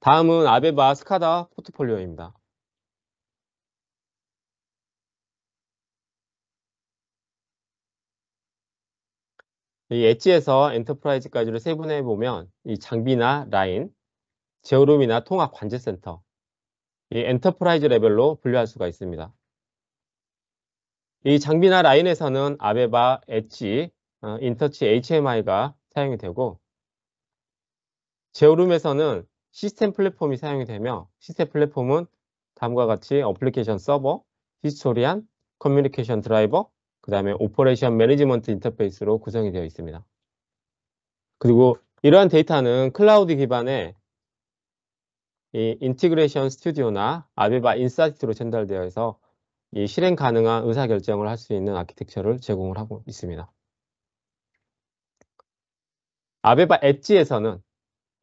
다음은 아베바 스카다 포트폴리오입니다. 이 엣지에서 엔터프라이즈까지를 세분해 보면 이 장비나 라인, 제어룸이나 통합 관제센터, 이 엔터프라이즈 레벨로 분류할 수가 있습니다. 이 장비나 라인에서는 아베바 엣지, 어, 인터치 HMI가 사용이 되고 제오룸에서는 시스템 플랫폼이 사용이 되며 시스템 플랫폼은 다음과 같이 어플리케이션 서버, 히스토리안, 커뮤니케이션 드라이버, 그 다음에 오퍼레이션 매니지먼트 인터페이스로 구성이 되어 있습니다. 그리고 이러한 데이터는 클라우드 기반의 이 인티그레이션 스튜디오나 아베바 인사이트로 전달되어 해서 이 실행 가능한 의사결정을 할 수 있는 아키텍처를 제공 하고 있습니다. 아베바 엣지에서는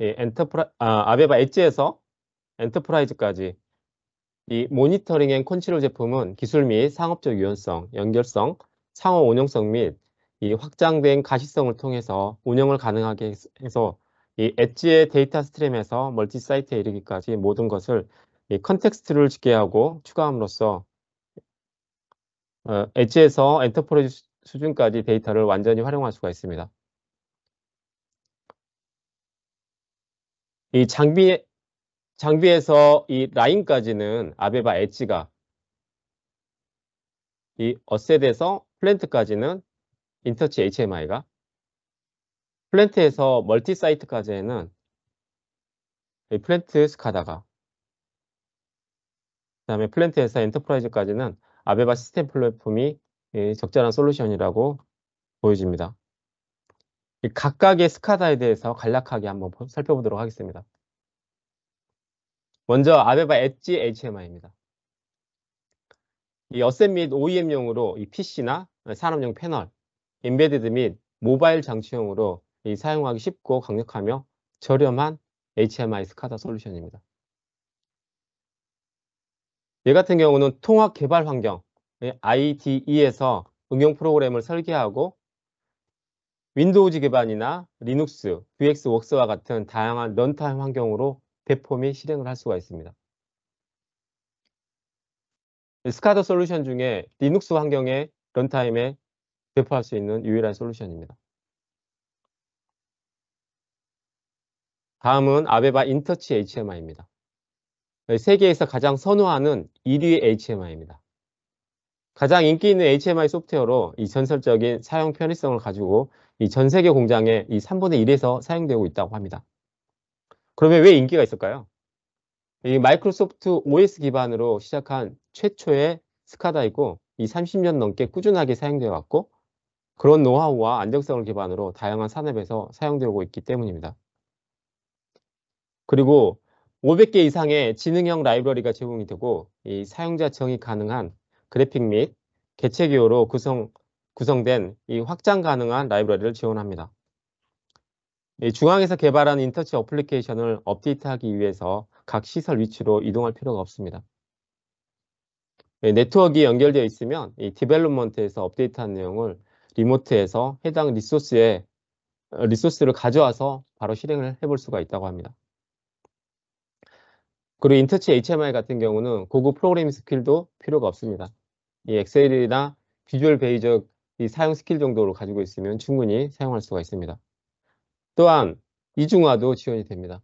이 예, 엔터프라 아, 아베바 엣지에서 엔터프라이즈까지 이 모니터링 앤 컨트롤 제품은 기술 및 상업적 유연성, 연결성, 상호 운영성 및 이 확장된 가시성을 통해서 운영을 가능하게 해서 이 엣지의 데이터 스트림에서 멀티 사이트에 이르기까지 모든 것을 이 컨텍스트를 집계하고 추가함으로써 어, 엣지에서 엔터프라이즈 수준까지 데이터를 완전히 활용할 수가 있습니다. 이 장비 장비에서 이 라인까지는 아베바 엣지가 이 어셋에서 플랜트까지는 인터치 HMI가 플랜트에서 멀티 사이트까지는 플랜트 스카다가 그 다음에 플랜트에서 엔터프라이즈까지는 아베바 시스템 플랫폼이 적절한 솔루션이라고 보여집니다. 각각의 스카다에 대해서 간략하게 한번 살펴보도록 하겠습니다. 먼저 아베바 엣지 HMI입니다. 이 어셈 및 OEM용으로 이 PC나 산업용 패널, 인베디드 및 모바일 장치용으로 이 사용하기 쉽고 강력하며 저렴한 HMI 스카다 솔루션입니다. 얘 같은 경우는 통합 개발 환경, IDE에서 응용 프로그램을 설계하고 윈도우즈 기반이나 리눅스, VX 웍스와 같은 다양한 런타임 환경으로 배포 및 실행을 할 수가 있습니다. 스카더 솔루션 중에 리눅스 환경에 런타임에 배포할 수 있는 유일한 솔루션입니다. 다음은 아베바 인터치 HMI입니다. 세계에서 가장 선호하는 1위 HMI입니다. 가장 인기 있는 HMI 소프트웨어로 이 전설적인 사용 편의성을 가지고 이전 세계 공장의 이 3분의 1에서 사용되고 있다고 합니다. 그러면 왜 인기가 있을까요? 이 마이크로소프트 OS 기반으로 시작한 최초의 스카다이고 이 30년 넘게 꾸준하게 사용되어 왔고 그런 노하우와 안정성을 기반으로 다양한 산업에서 사용되고 있기 때문입니다. 그리고 500개 이상의 지능형 라이브러리가 제공이 되고 이사용자 정의 가능한 그래픽 및 개체기호로 구성 구성된 이 확장 가능한 라이브러리를 지원합니다. 중앙에서 개발한 인터치 어플리케이션을 업데이트하기 위해서 각 시설 위치로 이동할 필요가 없습니다. 네트워크에 연결되어 있으면 이 디벨롭먼트에서 업데이트한 내용을 리모트에서 해당 리소스에 어, 리소스를 가져와서 바로 실행을 해볼 수가 있다고 합니다. 그리고 인터치 HMI 같은 경우는 고급 프로그래밍 스킬도 필요가 없습니다. 이 엑셀이나 비주얼 베이저 이 사용 스킬 정도로 가지고 있으면 충분히 사용할 수가 있습니다. 또한 이중화도 지원이 됩니다.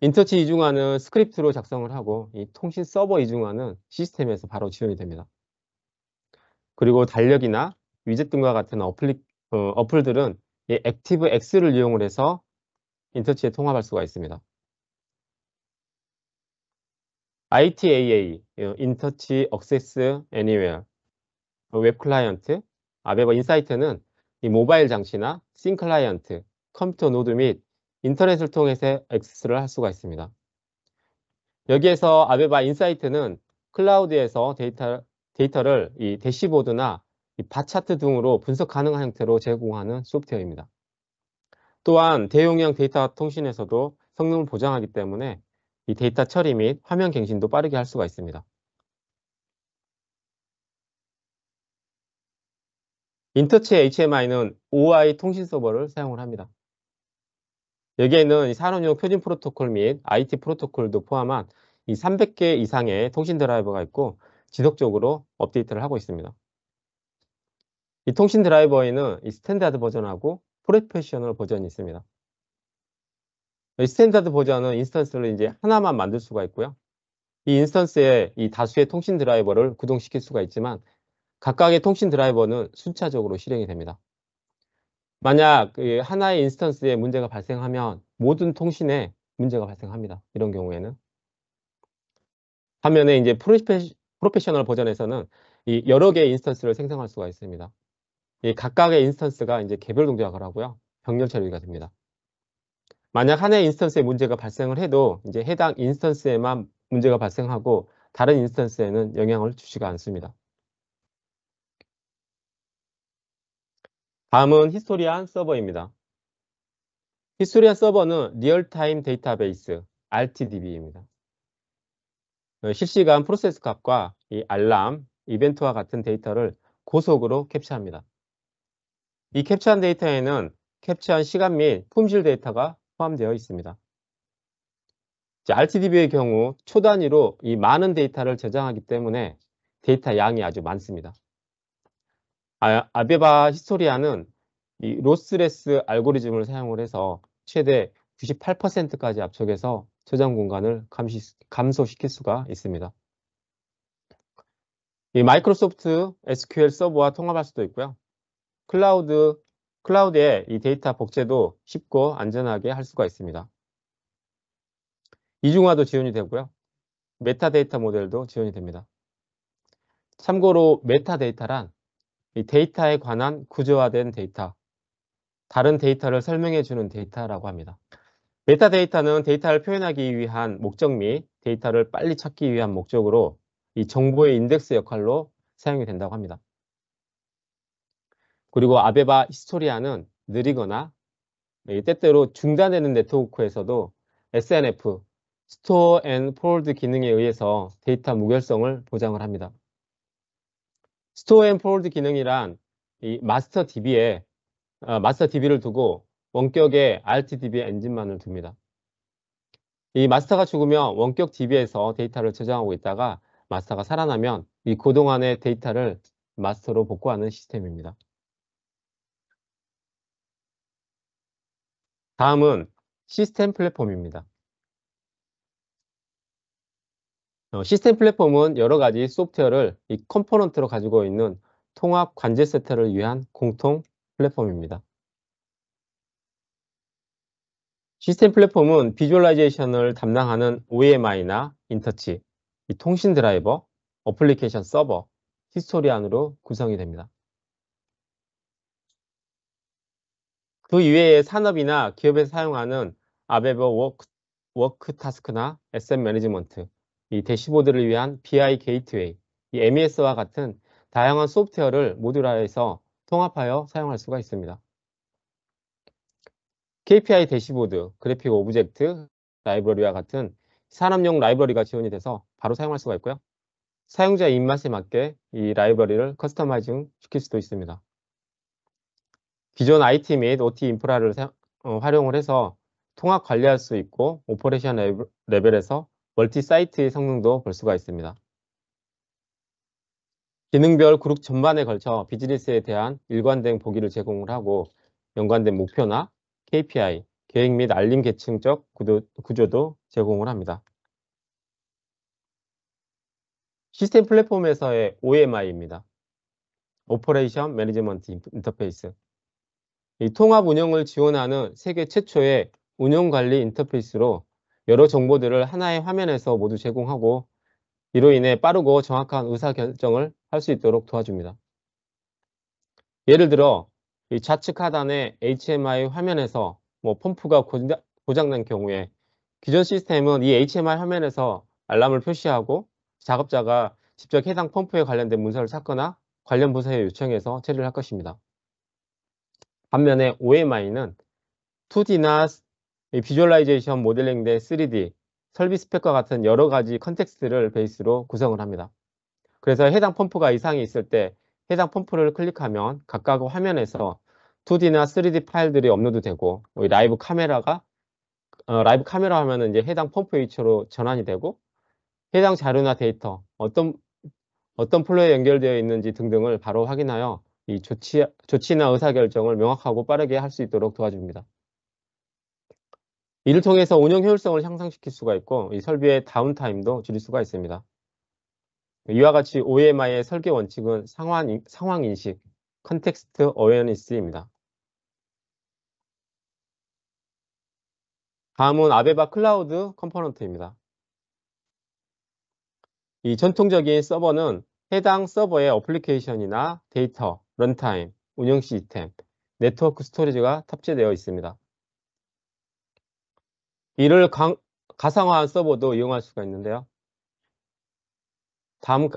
인터치 이중화는 스크립트로 작성을 하고 이 통신 서버 이중화는 시스템에서 바로 지원이 됩니다. 그리고 달력이나 위젯 등과 같은 어플리, 어, 어플들은 이 액티브 X를 이용을 해서 인터치에 통합할 수가 있습니다. ITAA, 어, 인터치 액세스 애니웨어 그 웹 클라이언트, 아베바 인사이트는 이 모바일 장치나 싱 클라이언트, 컴퓨터 노드 및 인터넷을 통해서 액세스를 할 수가 있습니다. 여기에서 아베바 아, 인사이트는 클라우드에서 데이터, 데이터를 이 대시보드나 이 바차트 등으로 분석 가능한 형태로 제공하는 소프트웨어입니다. 또한 대용량 데이터 통신에서도 성능을 보장하기 때문에 이 데이터 처리 및 화면 갱신도 빠르게 할 수가 있습니다. 인터치 HMI는 OI 통신 서버를 사용을 합니다. 여기에는 산업용 표준 프로토콜 및 IT 프로토콜도 포함한 이 300개 이상의 통신 드라이버가 있고 지속적으로 업데이트를 하고 있습니다. 이 통신 드라이버에는 이 스탠다드 버전하고 프로페셔널 버전이 있습니다. 이 스탠다드 버전은 인스턴스를 이제 하나만 만들 수가 있고요. 이 인스턴스에 이 다수의 통신 드라이버를 구동시킬 수가 있지만 각각의 통신 드라이버는 순차적으로 실행이 됩니다. 만약 그 하나의 인스턴스에 문제가 발생하면 모든 통신에 문제가 발생합니다. 이런 경우에는. 반면에 이제 프로페셔널 버전에서는 여러 개의 인스턴스를 생성할 수가 있습니다. 각각의 인스턴스가 이제 개별 동작을 하고요. 병렬 처리가 됩니다. 만약 하나의 인스턴스에 문제가 발생을 해도 이제 해당 인스턴스에만 문제가 발생하고 다른 인스턴스에는 영향을 주지가 않습니다. 다음은 히스토리안 서버입니다. 히스토리안 서버는 리얼타임 데이터베이스 RTDB입니다. 어, 실시간 프로세스 값과 이 알람, 이벤트와 같은 데이터를 고속으로 캡처합니다. 이 캡처한 데이터에는 캡처한 시간 및 품질 데이터가 포함되어 있습니다. RTDB의 경우 초단위로 이 많은 데이터를 저장하기 때문에 데이터 양이 아주 많습니다. 아, 아베바 히스토리아는 이 로스레스 알고리즘을 사용을 해서 최대 98%까지 압축해서 저장 공간을 감시, 감소시킬 수가 있습니다. 이 마이크로소프트 SQL 서버와 통합할 수도 있고요. 클라우드, 클라우드에 이 데이터 복제도 쉽고 안전하게 할 수가 있습니다. 이중화도 지원이 되고요. 메타데이터 모델도 지원이 됩니다. 참고로 메타데이터란 이 데이터에 관한 구조화된 데이터, 다른 데이터를 설명해 주는 데이터라고 합니다. 메타데이터는 데이터를 표현하기 위한 목적 및 데이터를 빨리 찾기 위한 목적으로 이 정보의 인덱스 역할로 사용이 된다고 합니다. 그리고 아베바 히스토리아는 느리거나 때때로 중단되는 네트워크에서도 SNF, 스토어 앤 폴드 기능에 의해서 데이터 무결성을 보장을 합니다. 스토어 앤 폴드 기능이란 이 마스터 DB에 어, 마스터 DB를 두고 원격의 RT DB 엔진만을 둡니다. 이 마스터가 죽으면 원격 DB에서 데이터를 저장하고 있다가 마스터가 살아나면 이 그동안의 데이터를 마스터로 복구하는 시스템입니다. 다음은 시스템 플랫폼입니다. 어, 시스템 플랫폼은 여러 가지 소프트웨어를 이 컴포넌트로 가지고 있는 통합 관제 세트를 위한 공통 플랫폼입니다. 시스템 플랫폼은 비주얼라이제이션을 담당하는 OMI나 인터치, 통신 드라이버, 어플리케이션 서버, 히스토리안으로 구성이 됩니다. 그 이외에 산업이나 기업에서 사용하는 아베버 워크, 워크 타스크나 SM 매니지먼트, 이 대시보드를 위한 BI 게이트웨이, 이 MES와 같은 다양한 소프트웨어를 모듈화해서 통합하여 사용할 수가 있습니다. KPI 대시보드, 그래픽 오브젝트, 라이브러리와 같은 산업용 라이브러리가 지원이 돼서 바로 사용할 수가 있고요. 사용자의 입맛에 맞게 이 라이브러리를 커스터마이징 시킬 수도 있습니다. 기존 IT 및 OT 인프라를 사 어, 활용을 해서 통합 관리할 수 있고 오퍼레이션 레벨에서 멀티 사이트의 성능도 볼 수가 있습니다. 기능별 그룹 전반에 걸쳐 비즈니스에 대한 일관된 보기를 제공 하고 연관된 목표나 KPI, 계획 및 알림 계층적 구조, 도 제공을 합니다. 시스템 플랫폼에서의 OMI입니다. 오퍼레이션 매니지먼트 인터페이스. 이 통합 운영을 지원하는 세계 최초의 운영관리 인터페이스로 여러 정보들을 하나의 화면에서 모두 제공하고 이로 인해 빠르고 정확한 의사결정을 할 수 있도록 도와줍니다. 예를 들어 좌측 하단의 HMI 화면에서 뭐 펌프가 고장난 경우에 기존 시스템은 이 HMI 화면에서 알람을 표시하고 작업자가 직접 해당 펌프에 관련된 문서를 찾거나 관련 부서에 요청해서 처리를 할 것입니다. 반면에 OMI는 2D나 비주얼라이제이션, 모델링 대 3D, 설비 스펙과 같은 여러 가지 컨텍스트를 베이스로 구성을 합니다. 그래서 해당 펌프가 이상이 있을 때 해당 펌프를 클릭하면 각각 화면에서 2D나 3D 파일들이 업로드되고 뭐 라이브 카메라가 어, 라이브 카메라 하면은 이제 해당 펌프 위치로 전환이 되고 해당 자료나 데이터 어떤 어떤 플로에 연결되어 있는지 등등을 바로 확인하여 이 조치, 조치나 의사결정을 명확하고 빠르게 할 수 있도록 도와줍니다. 이를 통해서 운영 효율성을 향상시킬 수가 있고 이 설비의 다운타임도 줄일 수가 있습니다. 이와 같이 OMI의 설계 원칙은 상황, 상황 인식, 컨텍스트 어웨어니스입니다. 다음은 아베바 클라우드 컴포넌트입니다. 이 전통적인 서버는 해당 서버의 어플리케이션이나 데이터, 런타임, 운영 시스템, 네트워크 스토리지가 탑재되어 있습니다. 이를 강, 가상화한 서버도 이용할 수가 있는데요. 다음,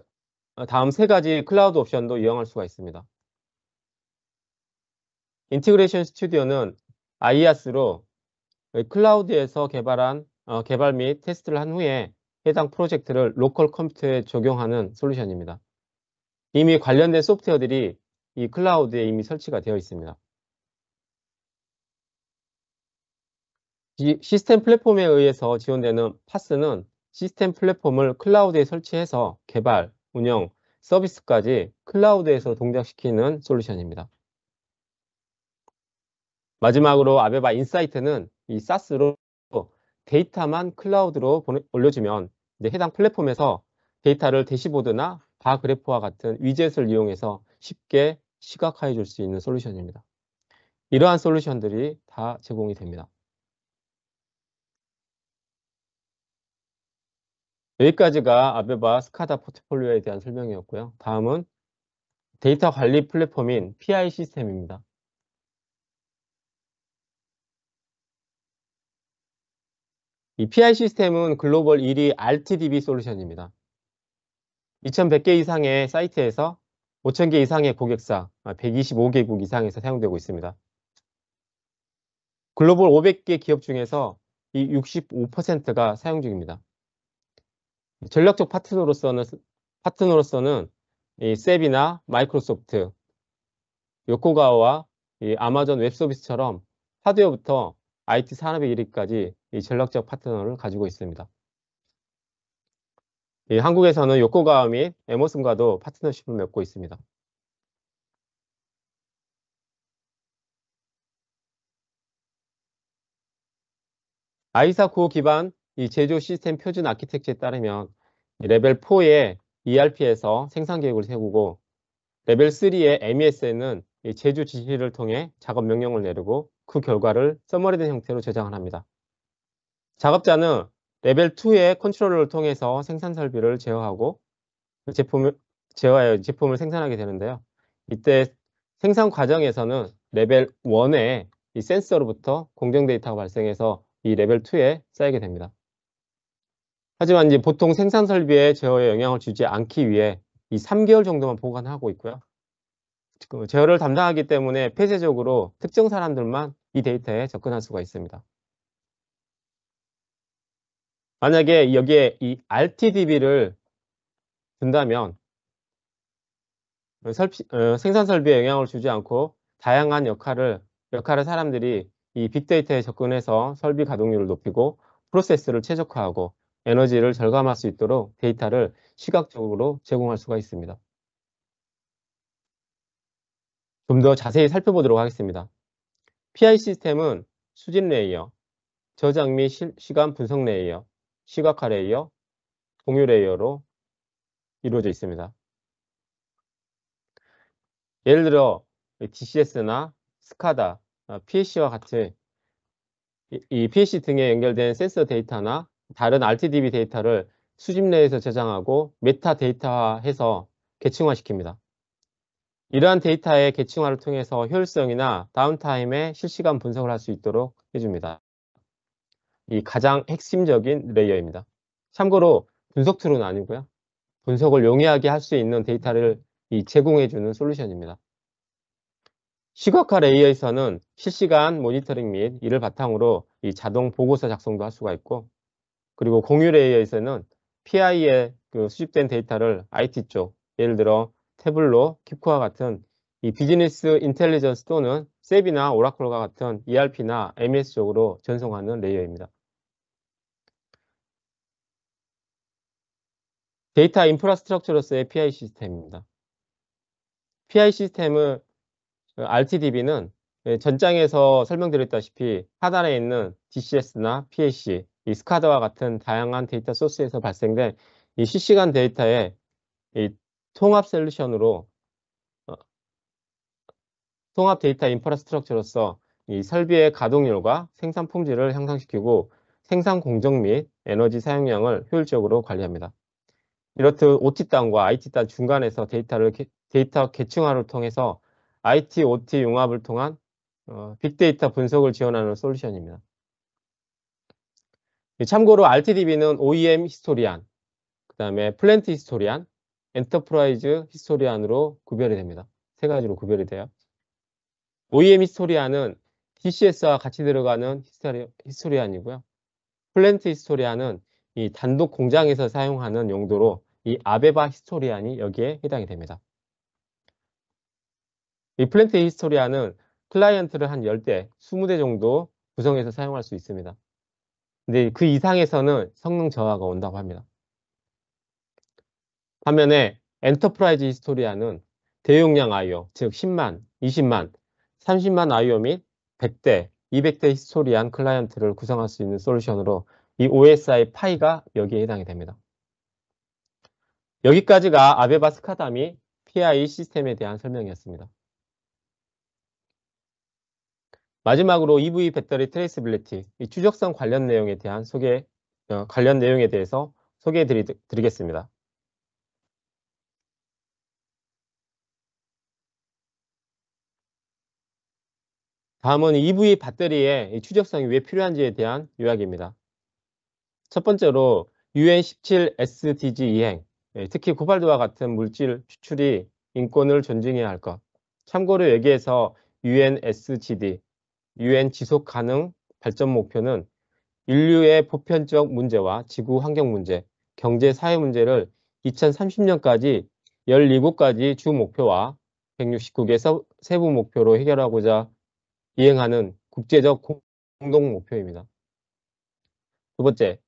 다음 세 가지 클라우드 옵션도 이용할 수가 있습니다. 인티그레이션 스튜디오는 IaaS로 클라우드에서 개발한 어, 개발 및 테스트를 한 후에 해당 프로젝트를 로컬 컴퓨터에 적용하는 솔루션입니다. 이미 관련된 소프트웨어들이 이 클라우드에 이미 설치가 되어 있습니다. 시스템 플랫폼에 의해서 지원되는 파스는 시스템 플랫폼을 클라우드에 설치해서 개발, 운영, 서비스까지 클라우드에서 동작시키는 솔루션입니다. 마지막으로 아베바 인사이트는 이 SaaS로 데이터만 클라우드로 올려주면 이제 해당 플랫폼에서 데이터를 대시보드나 바 그래프와 같은 위젯을 이용해서 쉽게 시각화해 줄 수 있는 솔루션입니다. 이러한 솔루션들이 다 제공이 됩니다. 여기까지가 아베바 스카다 포트폴리오에 대한 설명이었고요. 다음은 데이터 관리 플랫폼인 PI 시스템입니다. 이 PI 시스템은 글로벌 1위 RTDB 솔루션입니다. 2100개 이상의 사이트에서 5000개 이상의 고객사, 125개국 아, 이상에서 사용되고 있습니다. 글로벌 500개 기업 중에서 이 65%가 사용 중입니다. 전략적 파트너로서는 파트너로서는 이 셉이나 마이크로소프트, 요코가와 이 아마존 웹 서비스처럼 하드웨어부터 IT 산업의 이위까지이 전략적 파트너를 가지고 있습니다. 이 한국에서는 요코가와 및 에머슨과도 파트너십을 맺고 있습니다. 아이사 구 기반 이 제조 시스템 표준 아키텍처에 따르면 레벨 4의 ERP에서 생산 계획을 세우고 레벨 3의 MES에는 제조 지시를 통해 작업 명령을 내리고 그 결과를 써머리된 형태로 저장을 합니다. 작업자는 레벨 2의 컨트롤러를 통해서 생산 설비를 제어하고 그 제품을 제어하여 제품을 생산하게 되는데요. 이때 생산 과정에서는 레벨 1의 센서로부터 공정 데이터가 발생해서 이 레벨 2에 쌓이게 됩니다. 하지만 이제 보통 생산 설비에 제어에 영향을 주지 않기 위해 이 3개월 정도만 보관하고 있고요. 그 제어를 담당하기 때문에 폐쇄적으로 특정 사람들만 이 데이터에 접근할 수가 있습니다. 만약에 여기에 이 RTDB를 든다면 설피, 어, 생산 설비에 영향을 주지 않고 다양한 역할을 역할을 사람들이 이 빅데이터에 접근해서 설비 가동률을 높이고 프로세스를 최적화하고 에너지를 절감할 수 있도록 데이터를 시각적으로 제공할 수가 있습니다. 좀 더 자세히 살펴보도록 하겠습니다. PI 시스템은 수집 레이어, 저장 및 시간 분석 레이어, 시각화 레이어, 공유 레이어로 이루어져 있습니다. 예를 들어 DCS나 스카다, PAC와 어, 같은 이 PAC 등에 연결된 센서 데이터나 다른 RTDB 데이터를 수집 내에서 저장하고 메타 데이터화해서 계층화시킵니다. 이러한 데이터의 계층화를 통해서 효율성이나 다운타임의 실시간 분석을 할 수 있도록 해줍니다. 이 가장 핵심적인 레이어입니다. 참고로 분석 툴은 아니고요. 분석을 용이하게 할 수 있는 데이터를 제공해주는 솔루션입니다. 시각화 레이어에서는 실시간 모니터링 및 이를 바탕으로 이 자동 보고서 작성도 할 수가 있고 그리고 공유 레이어에서는 PI에 그 수집된 데이터를 IT 쪽, 예를 들어 태블로, 킵코와 같은 이 비즈니스 인텔리전스 또는 세비나 오라클과 같은 ERP나 MS e 쪽으로 전송하는 레이어입니다. 데이터 인프라스트럭처로서의 PI 시스템입니다. PI 시스템을 RTDB는 전장에서 설명드렸다시피 하단에 있는 DCS나 PAC, 이스카드와 같은 다양한 데이터 소스에서 발생된 이 실시간 데이터의 이 통합 솔루션으로 어, 통합 데이터 인프라스트럭처로서 이 설비의 가동률과 생산 품질을 향상시키고 생산 공정 및 에너지 사용량을 효율적으로 관리합니다. 이렇듯 OT 단과 IT 단 중간에서 데이터를 데이터 계층화를 통해서 IT, OT 융합을 통한 어, 빅데이터 분석을 지원하는 솔루션입니다. 참고로 RTDB는 OEM 히스토리안, 그 다음에 플랜트 히스토리안, 엔터프라이즈 히스토리안으로 구별이 됩니다. 세 가지로 구별이 돼요. OEM 히스토리안은 DCS와 같이 들어가는 히스토리, 히스토리안이고요. 플랜트 히스토리안은 이 단독 공장에서 사용하는 용도로 이 아베바 히스토리안이 여기에 해당이 됩니다. 이 플랜트 히스토리안은 클라이언트를 한 10대, 20대 정도 구성해서 사용할 수 있습니다. 근데 그 이상에서는 성능 저하가 온다고 합니다. 반면에 엔터프라이즈 히스토리아는 대용량 IO, 즉 10만, 20만, 30만 IO 및 100대, 200대 히스토리안 클라이언트를 구성할 수 있는 솔루션으로 이 OSI 파이가 여기에 해당이 됩니다. 여기까지가 아베바 스카다미 PI 시스템에 대한 설명이었습니다. 마지막으로 EV 배터리 트레이스빌리티, 추적성 관련 내용에 대한 소개, 어, 관련 내용에 대해서 소개해 드리, 드리겠습니다. 다음은 EV 배터리의 추적성이 왜 필요한지에 대한 요약입니다. 첫 번째로 UN17 SDG 이행, 특히 고발도와 같은 물질 추출이 인권을 존중해야 할 것. 참고로 여기에서 UN SGD, UN 지속 가능 발전 목표는 인류의 보편적 문제와 지구 환경 문제, 경제 사회 문제를 2030년까지 17가지 주 목표와 169개 세부 목표로 해결하고자 이행하는 국제적 공동 목표입니다. 두 번째,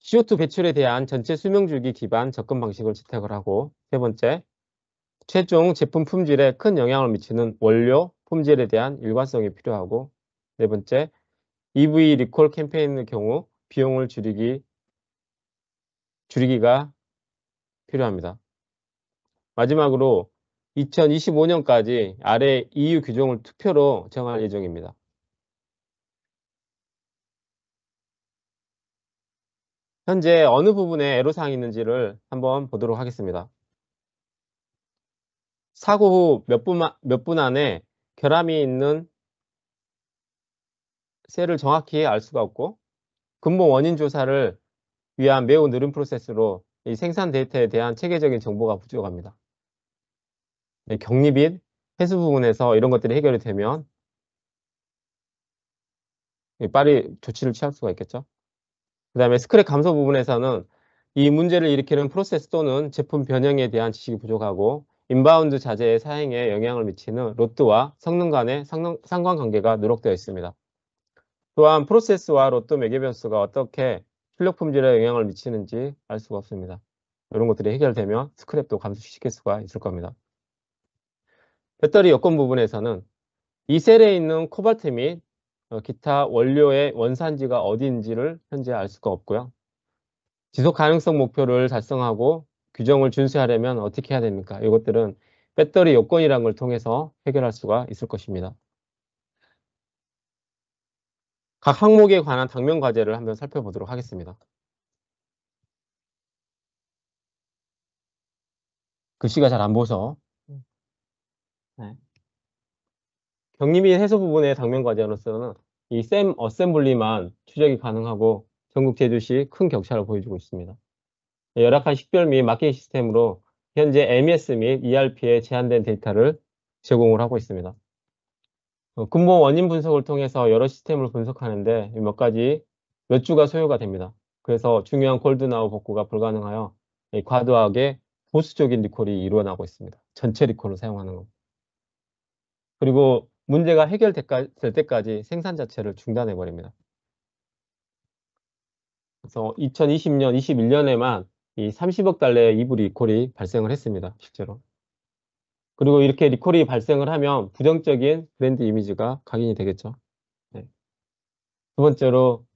CO2 배출에 대한 전체 수명줄기 기반 접근 방식을 채택을 하고 세 번째, 최종 제품 품질에 큰 영향을 미치는 원료 품질에 대한 일관성이 필요하고 네 번째, EV 리콜 캠페인의 경우 비용을 줄이기 줄이기가 필요합니다. 마지막으로 2025년까지 아래 EU 규정을 투표로 정할 예정입니다. 현재 어느 부분에 애로사항이 있는지를 한번 보도록 하겠습니다. 사고 후 몇 분 몇 분 안에 결함이 있는 세를 정확히 알 수가 없고 근본 원인 조사를 위한 매우 느린 프로세스로 이 생산 데이터에 대한 체계적인 정보가 부족합니다. 네, 격리 및 회수 부분에서 이런 것들이 해결이 되면 빨리 조치를 취할 수가 있겠죠. 그 다음에 스크랩 감소 부분에서는 이 문제를 일으키는 프로세스 또는 제품 변형에 대한 지식이 부족하고 인바운드 자재의 사행에 영향을 미치는 로트와 성능 간의 상관관계가 누락되어 있습니다. 또한 프로세스와 로또 매개 변수가 어떻게 출력 품질에 영향을 미치는지 알 수가 없습니다. 이런 것들이 해결되면 스크랩도 감소시킬 수가 있을 겁니다. 배터리 여건 부분에서는 이 셀에 있는 코발트 및 어, 기타 원료의 원산지가 어디인지를 현재 알 수가 없고요. 지속 가능성 목표를 달성하고 규정을 준수하려면 어떻게 해야 됩니까? 이것들은 배터리 여건이란걸 통해서 해결할 수가 있을 것입니다. 각 항목에 관한 당면 과제를 한번 살펴보도록 하겠습니다. 글씨가 잘 안 보여서 음. 네. 격리 및 해소 부분의 당면 과제로서는 이쌤 어셈블리만 추적이 가능하고 전국 제주시 큰 격차를 보여주고 있습니다. 열악한 식별 및 마킹 시스템으로 현재 MES 및 ERP에 제한된 데이터를 제공을 하고 있습니다. 어, 근본 원인 분석을 통해서 여러 시스템을 분석하는데 몇 가지 몇 주가 소요가 됩니다. 그래서 중요한 골드나우 복구가 불가능하여 과도하게 보수적인 리콜이 일어나고 있습니다. 전체 리콜을 사용하는 것. 그리고 문제가 해결될 때까지 생산 자체를 중단해 버립니다. 그래서 2020년, 21년에만 이 30억 달러의 이불 리콜이 발생을 했습니다. 실제로. 그리고 이렇게 리콜이 발생을 하면 부정적인 브랜드 이미지가 각인이 되겠죠. 네. 두 번째로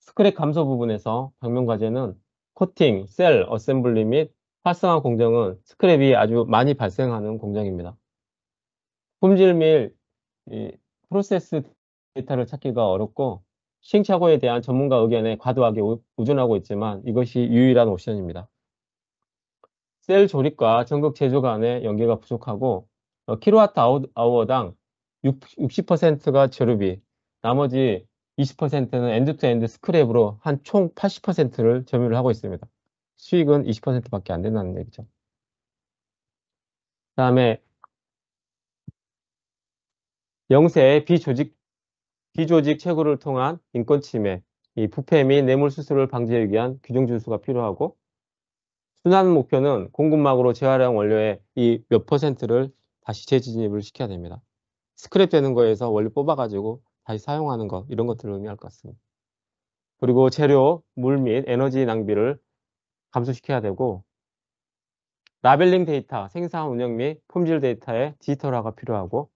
스크랩 감소 부분에서 방면과제는 코팅, 셀, 어셈블리 및 활성화 공정은 스크랩이 아주 많이 발생하는 공정입니다. 품질 및 프로세스 데이터를 찾기가 어렵고 시행착오에 대한 전문가 의견에 과도하게 의존하고 있지만 이것이 유일한 옵션입니다. 셀 조립과 전국 제조 간의 연계가 부족하고 어, 킬로와트아워당 60%가 제조비, 나머지 20%는 엔드투엔드 스크랩으로 한 총 80%를 점유를 하고 있습니다. 수익은 20%밖에 안 된다는 얘기죠. 그 다음에 영세 비조직 비조직 채굴을 통한 인권 침해, 이 부패 및 뇌물 수수를 방지하기 위한 규정 준수가 필요하고 순환 목표는 공급막으로 재활용 원료의 이 몇 퍼센트를 다시 재진입을 시켜야 됩니다. 스크랩 되는 거에서 원료 뽑아가지고 다시 사용하는 것 이런 것들을 의미할 것 같습니다. 그리고 재료, 물 및 에너지 낭비를 감소시켜야 되고 라벨링 데이터, 생산 운영 및 품질 데이터의 디지털화가 필요하고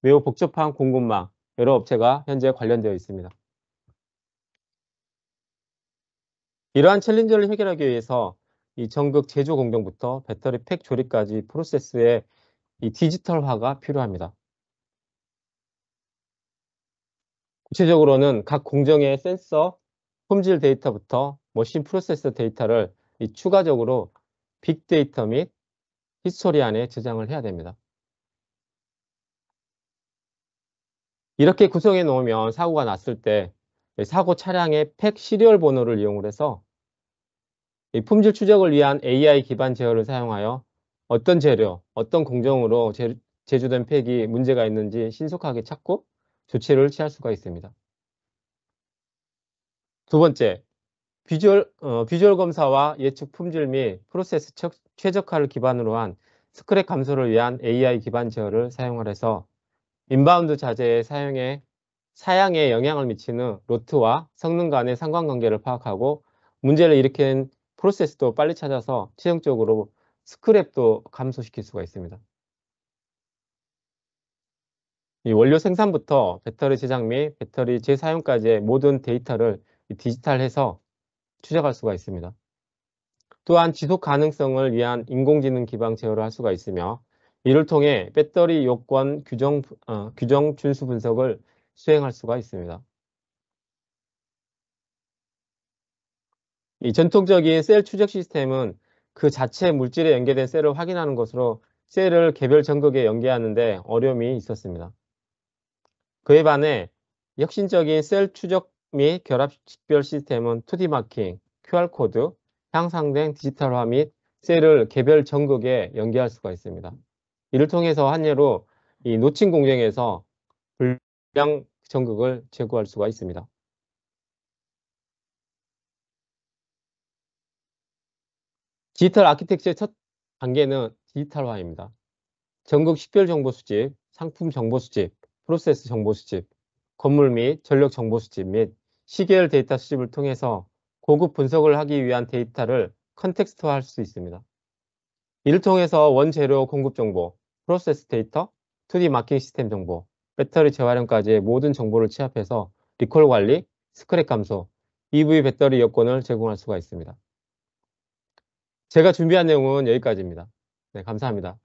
매우 복잡한 공급망, 여러 업체가 현재 관련되어 있습니다. 이러한 챌린저를 해결하기 위해서 이 전극 제조 공정부터 배터리 팩 조립까지 프로세스의 이 디지털화가 필요합니다. 구체적으로는 각 공정의 센서, 품질 데이터부터 머신 프로세스 데이터를 이 추가적으로 빅데이터 및 히스토리 안에 저장을 해야 됩니다. 이렇게 구성해 놓으면 사고가 났을 때 사고 차량의 팩 시리얼 번호를 이용해서 품질 추적을 위한 AI 기반 제어를 사용하여 어떤 재료, 어떤 공정으로 제, 조된 팩이 문제가 있는지 신속하게 찾고 조치를 취할 수가 있습니다. 두 번째, 비주얼, 어, 비주얼 검사와 예측 품질 및 프로세스 척, 최적화를 기반으로 한 스크랩 감소를 위한 AI 기반 제어를 사용을 해서 인바운드 자재의 사용에 사양에 영향을 미치는 로트와 성능 간의 상관관계를 파악하고 문제를 일으킨 프로세스도 빨리 찾아서 최종적으로 스크랩도 감소시킬 수가 있습니다. 이 원료 생산부터 배터리 제작 및 배터리 재사용까지의 모든 데이터를 디지털해서 추적할 수가 있습니다. 또한 지속 가능성을 위한 인공지능 기반 제어를 할 수가 있으며 이를 통해 배터리 요건 규정, 어, 규정 준수 분석을 수행할 수가 있습니다. 이 전통적인 셀 추적 시스템은 그 자체 물질에 연계된 셀을 확인하는 것으로 셀을 개별 전극에 연계하는데 어려움이 있었습니다. 그에 반해 혁신적인 셀 추적 및 결합 식별 시스템은 2D 마킹, QR코드, 향상된 디지털화 및 셀을 개별 전극에 연계할 수가 있습니다. 이를 통해서 한 예로 이 노친 공정에서 불량 전극을 제고할 수가 있습니다. 디지털 아키텍처의 첫 단계는 디지털화입니다. 전국 식별 정보 수집, 상품 정보 수집, 프로세스 정보 수집, 건물 및 전력 정보 수집 및 시계열 데이터 수집을 통해서 고급 분석을 하기 위한 데이터를 컨텍스트화할 수 있습니다. 이를 통해서 원재료 공급 정보, 프로세스 데이터, 2D 마킹 시스템 정보, 배터리 재활용까지의 모든 정보를 취합해서 리콜 관리, 스크랩 감소, EV 배터리 여건을 제공할 수가 있습니다. 제가 준비한 내용은 여기까지입니다. 네, 감사합니다.